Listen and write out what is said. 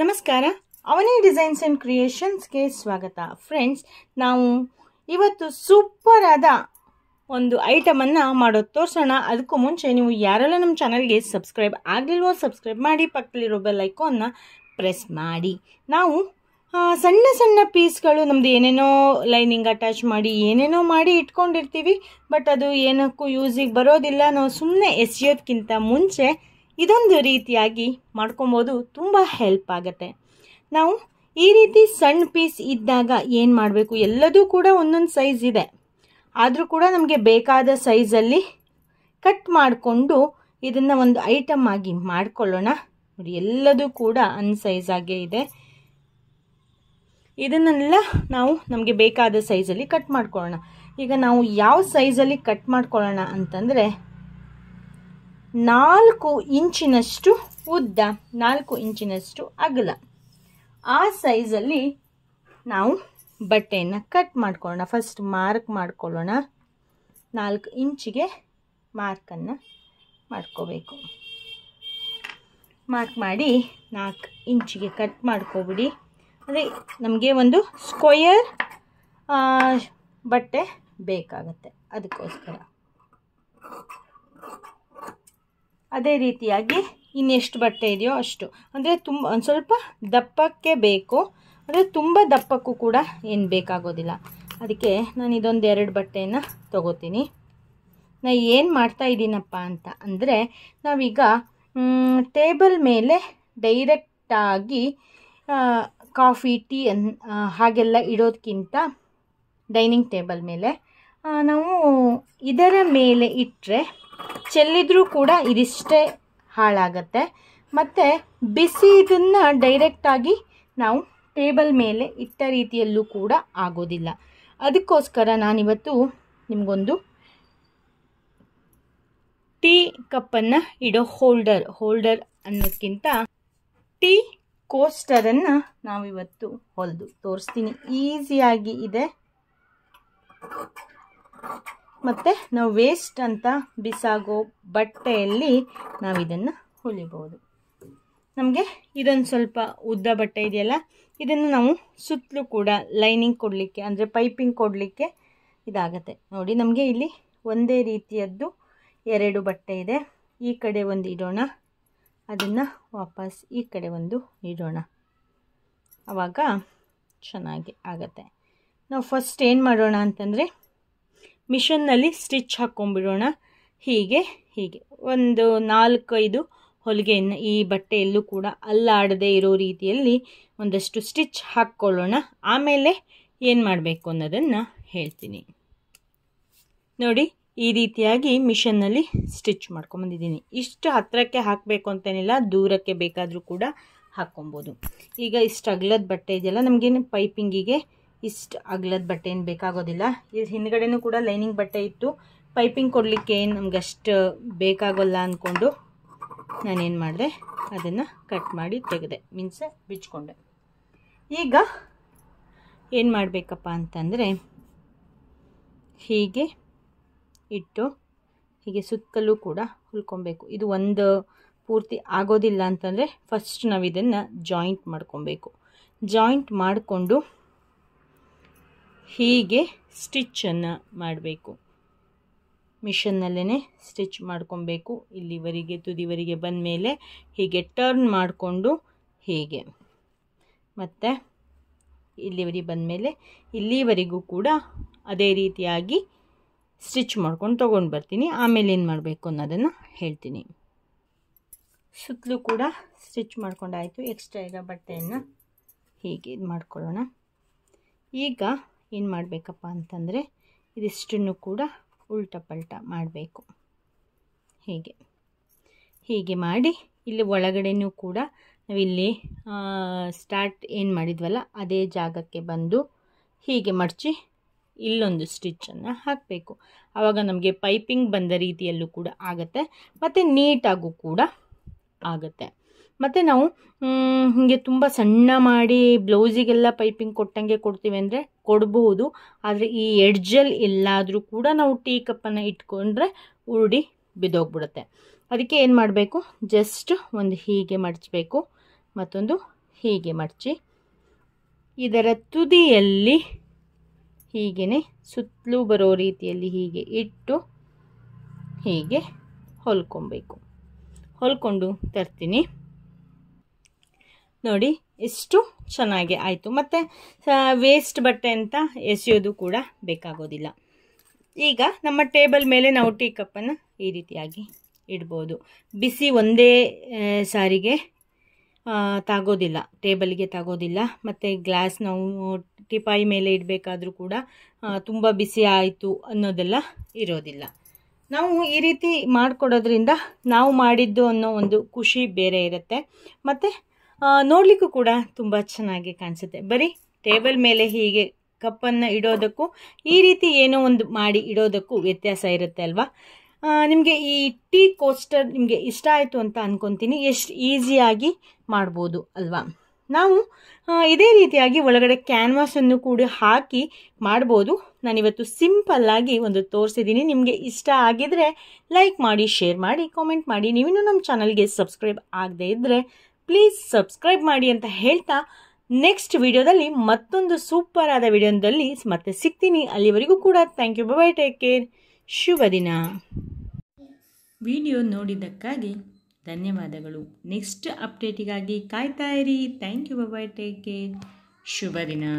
ನಮಸ್ಕಾರ ಅವನೇ designs and ಕ್ರಿಯೇಷನ್ಸ್ಗೆ ಸ್ವಾಗತ ಫ್ರೆಂಡ್ಸ್ ನಾವು ಇವತ್ತು ಸೂಪರ್ ಆದ ಒಂದು ಐಟಮನ್ನು ಮಾಡೋದು ತೋರಿಸೋಣ ಅದಕ್ಕೂ ಮುಂಚೆ ನೀವು ಯಾರೆಲ್ಲ ನಮ್ಮ ಚಾನಲ್ಗೆ ಸಬ್ಸ್ಕ್ರೈಬ್ ಆಗಲಿಲ್ವೋ ಸಬ್ಸ್ಕ್ರೈಬ್ ಮಾಡಿ ಪಕ್ಕದಲ್ಲಿರೋ ಬೆಲ್ ಐಕೋನ್ನ ಪ್ರೆಸ್ ಮಾಡಿ ನಾವು ಸಣ್ಣ ಸಣ್ಣ ಪೀಸ್ಗಳು ನಮ್ಮದು ಏನೇನೋ ಲೈನಿಂಗ್ ಅಟ್ಯಾಚ್ ಮಾಡಿ ಏನೇನೋ ಮಾಡಿ ಇಟ್ಕೊಂಡಿರ್ತೀವಿ ಬಟ್ ಅದು ಏನಕ್ಕೂ ಯೂಸಿಗೆ ಬರೋದಿಲ್ಲ ನಾವು ಸುಮ್ಮನೆ ಎಸೆಯೋದಕ್ಕಿಂತ ಮುಂಚೆ ಇದೊಂದು ರೀತಿಯಾಗಿ ಮಾಡ್ಕೊಬೋದು ತುಂಬ ಹೆಲ್ಪ್ ಆಗುತ್ತೆ ನಾವು ಈ ರೀತಿ ಸಣ್ಣ ಪೀಸ್ ಇದ್ದಾಗ ಏನು ಮಾಡಬೇಕು ಎಲ್ಲದೂ ಕೂಡ ಒಂದೊಂದು ಸೈಜ್ ಇದೆ ಆದರೂ ಕೂಡ ನಮಗೆ ಬೇಕಾದ ಸೈಜಲ್ಲಿ ಕಟ್ ಮಾಡಿಕೊಂಡು ಇದನ್ನು ಒಂದು ಐಟಮ್ ಆಗಿ ಮಾಡಿಕೊಳ್ಳೋಣ ನೋಡಿ ಎಲ್ಲದೂ ಕೂಡ ಅನ್ ಆಗೇ ಇದೆ ಇದನ್ನೆಲ್ಲ ನಾವು ನಮಗೆ ಬೇಕಾದ ಸೈಜಲ್ಲಿ ಕಟ್ ಮಾಡ್ಕೊಳ್ಳೋಣ ಈಗ ನಾವು ಯಾವ ಸೈಜಲ್ಲಿ ಕಟ್ ಮಾಡ್ಕೊಳ್ಳೋಣ ಅಂತಂದರೆ ನಾಲ್ಕು ಇಂಚಿನಷ್ಟು ಉದ್ದ ನಾಲ್ಕು ಇಂಚಿನಷ್ಟು ಅಗಲ ಆ ಸೈಜಲ್ಲಿ ನಾವು ಬಟ್ಟೆಯನ್ನು ಕಟ್ ಮಾಡ್ಕೊಳ್ಳೋಣ ಫಸ್ಟ್ ಮಾರ್ಕ್ ಮಾಡ್ಕೊಳ್ಳೋಣ ನಾಲ್ಕು ಇಂಚಿಗೆ ಮಾರ್ಕನ್ನು ಮಾಡ್ಕೋಬೇಕು ಮಾರ್ಕ್ ಮಾಡಿ ನಾಲ್ಕು ಇಂಚಿಗೆ ಕಟ್ ಮಾಡ್ಕೊಬಿಡಿ ಅಂದರೆ ನಮಗೆ ಒಂದು ಸ್ಕ್ವಯರ್ ಬಟ್ಟೆ ಬೇಕಾಗತ್ತೆ ಅದಕ್ಕೋಸ್ಕರ ಅದೇ ರೀತಿಯಾಗಿ ಇನ್ನೆಷ್ಟು ಬಟ್ಟೆ ಇದೆಯೋ ಅಷ್ಟು ಅಂದರೆ ತುಂಬ ಒಂದು ಸ್ವಲ್ಪ ದಪ್ಪಕ್ಕೆ ಬೇಕು ಅಂದರೆ ತುಂಬ ದಪ್ಪಕ್ಕೂ ಕೂಡ ಏನು ಬೇಕಾಗೋದಿಲ್ಲ ಅದಕ್ಕೆ ನಾನು ಇದೊಂದು ಎರಡು ಬಟ್ಟೆಯನ್ನು ತಗೋತೀನಿ ನಾ ಏನು ಮಾಡ್ತಾ ಇದ್ದೀನಪ್ಪ ಅಂತ ಅಂದರೆ ನಾವೀಗ ಟೇಬಲ್ ಮೇಲೆ ಡೈರೆಕ್ಟಾಗಿ ಕಾಫಿ ಟೀ ಅನ್ ಹಾಗೆಲ್ಲ ಇಡೋದಕ್ಕಿಂತ ಡೈನಿಂಗ್ ಟೇಬಲ್ ಮೇಲೆ ನಾವು ಇದರ ಮೇಲೆ ಇಟ್ಟರೆ ಚೆಲ್ಲಿದ್ರೂ ಕೂಡ ಇದಿಷ್ಟೇ ಹಾಳಾಗತ್ತೆ ಮತ್ತು ಬಿಸಿ ಇದನ್ನು ಡೈರೆಕ್ಟಾಗಿ ನಾವು ಟೇಬಲ್ ಮೇಲೆ ಇಟ್ಟ ರೀತಿಯಲ್ಲೂ ಕೂಡ ಆಗೋದಿಲ್ಲ ಅದಕ್ಕೋಸ್ಕರ ನಾನಿವತ್ತು ನಿಮಗೊಂದು ಟೀ ಕಪ್ಪನ್ನು ಇಡೋ ಹೋಲ್ಡರ್ ಹೋಲ್ಡರ್ ಅನ್ನೋಕ್ಕಿಂತ ಟೀ ಕೋಸ್ಟರನ್ನು ನಾವಿವತ್ತು ಹೊಲಿದು ತೋರಿಸ್ತೀನಿ ಈಸಿಯಾಗಿ ಇದೆ ಮತ್ತು ನಾವು ವೇಸ್ಟ್ ಅಂತ ಬಿಸಾಗೋ ಬಟ್ಟೆಯಲ್ಲಿ ನಾವು ಇದನ್ನು ಹೊಲಿಬೋದು ನಮಗೆ ಇದೊಂದು ಸ್ವಲ್ಪ ಉದ್ದ ಬಟ್ಟೆ ಇದೆಯಲ್ಲ ಇದನ್ನು ನಾವು ಸುತ್ತಲೂ ಕೂಡ ಲೈನಿಂಗ್ ಕೊಡಲಿಕ್ಕೆ ಅಂದರೆ ಪೈಪಿಂಗ್ ಕೊಡಲಿಕ್ಕೆ ಇದಾಗತ್ತೆ ನೋಡಿ ನಮಗೆ ಇಲ್ಲಿ ಒಂದೇ ರೀತಿಯದ್ದು ಎರಡು ಬಟ್ಟೆ ಇದೆ ಈ ಕಡೆ ಒಂದು ಇಡೋಣ ಅದನ್ನು ವಾಪಸ್ ಈ ಕಡೆ ಒಂದು ಇಡೋಣ ಆವಾಗ ಚೆನ್ನಾಗಿ ಆಗತ್ತೆ ನಾವು ಫಸ್ಟ್ ಏನು ಮಾಡೋಣ ಅಂತಂದರೆ ಮಿಷನ್ನಲ್ಲಿ ಸ್ಟಿಚ್ ಹಾಕ್ಕೊಂಬಿಡೋಣ ಹೀಗೆ ಹೀಗೆ ಒಂದು ನಾಲ್ಕೈದು ಹೊಲಿಗೆಯನ್ನು ಈ ಬಟ್ಟೆಯಲ್ಲೂ ಕೂಡ ಅಲ್ಲಾಡದೇ ಇರೋ ರೀತಿಯಲ್ಲಿ ಒಂದಷ್ಟು ಸ್ಟಿಚ್ ಹಾಕ್ಕೊಳ್ಳೋಣ ಆಮೇಲೆ ಏನು ಮಾಡಬೇಕು ಅನ್ನೋದನ್ನು ಹೇಳ್ತೀನಿ ನೋಡಿ ಈ ರೀತಿಯಾಗಿ ಮಿಷನ್ನಲ್ಲಿ ಸ್ಟಿಚ್ ಮಾಡ್ಕೊಂಬಂದಿದ್ದೀನಿ ಇಷ್ಟು ಹತ್ತಿರಕ್ಕೆ ಹಾಕಬೇಕು ಅಂತೇನಿಲ್ಲ ದೂರಕ್ಕೆ ಬೇಕಾದರೂ ಕೂಡ ಹಾಕ್ಕೊಬೋದು ಈಗ ಇಷ್ಟು ಅಗ್ಲದ ಬಟ್ಟೆ ಇದೆಯಲ್ಲ ನಮಗೇನು ಪೈಪಿಂಗಿಗೆ ಇಷ್ಟು ಅಗ್ಲದ ಬಟ್ಟೆ ಏನು ಬೇಕಾಗೋದಿಲ್ಲ ಇದು ಹಿಂದ್ಗಡೆನೂ ಕೂಡ ಲೈನಿಂಗ್ ಬಟ್ಟೆ ಇತ್ತು ಪೈಪಿಂಗ್ ಕೊಡಲಿಕ್ಕೆ ಏನು ನಮ್ಗೆ ಅಷ್ಟು ಬೇಕಾಗೋಲ್ಲ ಅಂದ್ಕೊಂಡು ನಾನೇನು ಮಾಡಿದೆ ಅದನ್ನು ಕಟ್ ಮಾಡಿ ತೆಗೆದೆ ಮೀನ್ಸ್ ಬಿಚ್ಕೊಂಡೆ ಈಗ ಏನು ಮಾಡಬೇಕಪ್ಪ ಅಂತಂದರೆ ಹೀಗೆ ಇಟ್ಟು ಹೀಗೆ ಸುತ್ತಲೂ ಕೂಡ ಹುಲ್ಕೊಬೇಕು ಇದು ಒಂದು ಪೂರ್ತಿ ಆಗೋದಿಲ್ಲ ಅಂತಂದರೆ ಫಸ್ಟ್ ನಾವು ಇದನ್ನು ಜಾಯಿಂಟ್ ಮಾಡ್ಕೊಬೇಕು ಜಾಯಿಂಟ್ ಮಾಡಿಕೊಂಡು ಹೀಗೆ ಸ್ಟಿಚ್ಚನ್ನು ಮಾಡಬೇಕು ಮಿಷನ್ನಲ್ಲೇ ಸ್ಟಿಚ್ ಮಾಡ್ಕೊಬೇಕು ಇಲ್ಲಿವರೆಗೆ ತುದಿವರೆಗೆ ಬಂದ ಮೇಲೆ ಹೀಗೆ ಟರ್ನ್ ಮಾಡಿಕೊಂಡು ಹೀಗೆ ಮತ್ತು ಇಲ್ಲಿವರೆಗೆ ಬಂದ ಮೇಲೆ ಇಲ್ಲಿವರೆಗೂ ಕೂಡ ಅದೇ ರೀತಿಯಾಗಿ ಸ್ಟಿಚ್ ಮಾಡ್ಕೊಂಡು ತೊಗೊಂಡು ಬರ್ತೀನಿ ಆಮೇಲೆ ಏನು ಮಾಡಬೇಕು ಅನ್ನೋದನ್ನು ಹೇಳ್ತೀನಿ ಸುತ್ತಲೂ ಕೂಡ ಸ್ಟಿಚ್ ಮಾಡ್ಕೊಂಡಾಯಿತು ಎಕ್ಸ್ಟ್ರಾ ಇರೋ ಬಟ್ಟೆಯನ್ನು ಹೀಗೆ ಇದು ಮಾಡ್ಕೊಳ್ಳೋಣ ಈಗ ಏನು ಮಾಡಬೇಕಪ್ಪ ಅಂತಂದರೆ ಇದಿಷ್ಟನ್ನು ಕೂಡ ಉಲ್ಟ ಪಲ್ಟ ಮಾಡಬೇಕು ಹೀಗೆ ಹೀಗೆ ಮಾಡಿ ಇಲ್ಲಿ ಒಳಗಡೆನೂ ಕೂಡ ನಾವಿಲ್ಲಿ ಸ್ಟಾರ್ಟ್ ಏನು ಮಾಡಿದ್ವಲ್ಲ ಅದೇ ಜಾಗಕ್ಕೆ ಬಂದು ಹೀಗೆ ಮಡಚಿ ಇಲ್ಲೊಂದು ಸ್ಟಿಚ್ಚನ್ನು ಹಾಕಬೇಕು ಆವಾಗ ನಮಗೆ ಪೈಪಿಂಗ್ ಬಂದ ರೀತಿಯಲ್ಲೂ ಕೂಡ ಆಗುತ್ತೆ ಮತ್ತು ನೀಟಾಗೂ ಕೂಡ ಆಗುತ್ತೆ ಮತ್ತು ನಾವು ಹೀಗೆ ತುಂಬ ಸಣ್ಣ ಮಾಡಿ ಬ್ಲೌಸಿಗೆಲ್ಲ ಪೈಪಿಂಗ್ ಕೊಟ್ಟಂಗೆ ಕೊಡ್ತೀವಿ ಅಂದರೆ ಕೊಡಬಹುದು ಆದರೆ ಈ ಎಡ್ಜಲ್ಲಿ ಎಲ್ಲಾದರೂ ಕೂಡ ನಾವು ಟೀ ಕಪ್ಪನ್ನು ಇಟ್ಕೊಂಡ್ರೆ ಉರುಡಿ ಬಿದ್ದೋಗ್ಬಿಡುತ್ತೆ ಅದಕ್ಕೆ ಏನು ಮಾಡಬೇಕು ಜಸ್ಟ್ ಒಂದು ಹೀಗೆ ಮಡಚಬೇಕು ಮತ್ತೊಂದು ಹೀಗೆ ಮಡಚಿ ಇದರ ತುದಿಯಲ್ಲಿ ಹೀಗೆ ಸುತ್ತಲೂ ಬರೋ ರೀತಿಯಲ್ಲಿ ಹೀಗೆ ಇಟ್ಟು ಹೀಗೆ ಹೊಲ್ಕೊಬೇಕು ಹೊಲ್ಕೊಂಡು ತರ್ತೀನಿ ನೋಡಿ ಎಷ್ಟು ಚೆನ್ನಾಗಿ ಆಯಿತು ಮತ್ತು ವೇಸ್ಟ್ ಬಟ್ಟೆ ಅಂತ ಎಸೆಯೋದು ಕೂಡ ಬೇಕಾಗೋದಿಲ್ಲ ಈಗ ನಮ್ಮ ಟೇಬಲ್ ಮೇಲೆ ನಾವು ಟೀ ಕಪ್ಪನ್ನು ಈ ರೀತಿಯಾಗಿ ಇಡ್ಬೋದು ಬಿಸಿ ಒಂದೇ ಸಾರಿಗೆ ತಾಗೋದಿಲ್ಲ ಟೇಬಲ್ಗೆ ತಾಗೋದಿಲ್ಲ ಮತ್ತು ಗ್ಲಾಸ್ ನಾವು ಟಿಪಾಯಿ ಮೇಲೆ ಇಡಬೇಕಾದ್ರೂ ಕೂಡ ತುಂಬ ಬಿಸಿ ಆಯಿತು ಅನ್ನೋದೆಲ್ಲ ಇರೋದಿಲ್ಲ ನಾವು ಈ ರೀತಿ ಮಾಡಿಕೊಡೋದ್ರಿಂದ ನಾವು ಮಾಡಿದ್ದು ಅನ್ನೋ ಒಂದು ಖುಷಿ ಬೇರೆ ಇರುತ್ತೆ ಮತ್ತು ನೋಡಲಿಕ್ಕೂ ಕೂಡ ತುಂಬ ಚೆನ್ನಾಗಿ ಕಾಣಿಸುತ್ತೆ ಬರೀ ಟೇಬಲ್ ಮೇಲೆ ಹೀಗೆ ಕಪ್ಪನ್ನು ಇಡೋದಕ್ಕೂ ಈ ರೀತಿ ಏನೋ ಒಂದು ಮಾಡಿ ಇಡೋದಕ್ಕೂ ವ್ಯತ್ಯಾಸ ಇರುತ್ತೆ ಅಲ್ವಾ ನಿಮಗೆ ಈ ಟೀ ಕೋಸ್ಟರ್ ನಿಮಗೆ ಇಷ್ಟ ಆಯಿತು ಅಂತ ಅಂದ್ಕೊತೀನಿ ಎಷ್ಟು ಈಸಿಯಾಗಿ ಮಾಡ್ಬೋದು ಅಲ್ವಾ ನಾವು ಇದೇ ರೀತಿಯಾಗಿ ಒಳಗಡೆ ಕ್ಯಾನ್ವಾಸನ್ನು ಕೂಡ ಹಾಕಿ ಮಾಡ್ಬೋದು ನಾನಿವತ್ತು ಸಿಂಪಲ್ಲಾಗಿ ಒಂದು ತೋರಿಸಿದ್ದೀನಿ ನಿಮಗೆ ಇಷ್ಟ ಆಗಿದ್ರೆ ಲೈಕ್ ಮಾಡಿ ಶೇರ್ ಮಾಡಿ ಕಾಮೆಂಟ್ ಮಾಡಿ ನೀವಿನ್ನೂ ನಮ್ಮ ಚಾನಲ್ಗೆ ಸಬ್ಸ್ಕ್ರೈಬ್ ಆಗದೇ ಇದ್ದರೆ ಪ್ಲೀಸ್ ಸಬ್ಸ್ಕ್ರೈಬ್ ಮಾಡಿ ಅಂತ ಹೇಳ್ತಾ ನೆಕ್ಸ್ಟ್ ವಿಡಿಯೋದಲ್ಲಿ ಮತ್ತೊಂದು ಸೂಪರ್ ಆದ ವಿಡಿಯೋದಲ್ಲಿ ಮತ್ತೆ ಸಿಗ್ತೀನಿ ಅಲ್ಲಿವರೆಗೂ ಕೂಡ thank you bye take care ಶುಭ ದಿನ ವಿಡಿಯೋ ನೋಡಿದ್ದಕ್ಕಾಗಿ ಧನ್ಯವಾದಗಳು ನೆಕ್ಸ್ಟ್ ಅಪ್ಡೇಟಿಗಾಗಿ ಕಾಯ್ತಾ ಇರಿ thank you bye take care ಶುಭ ದಿನ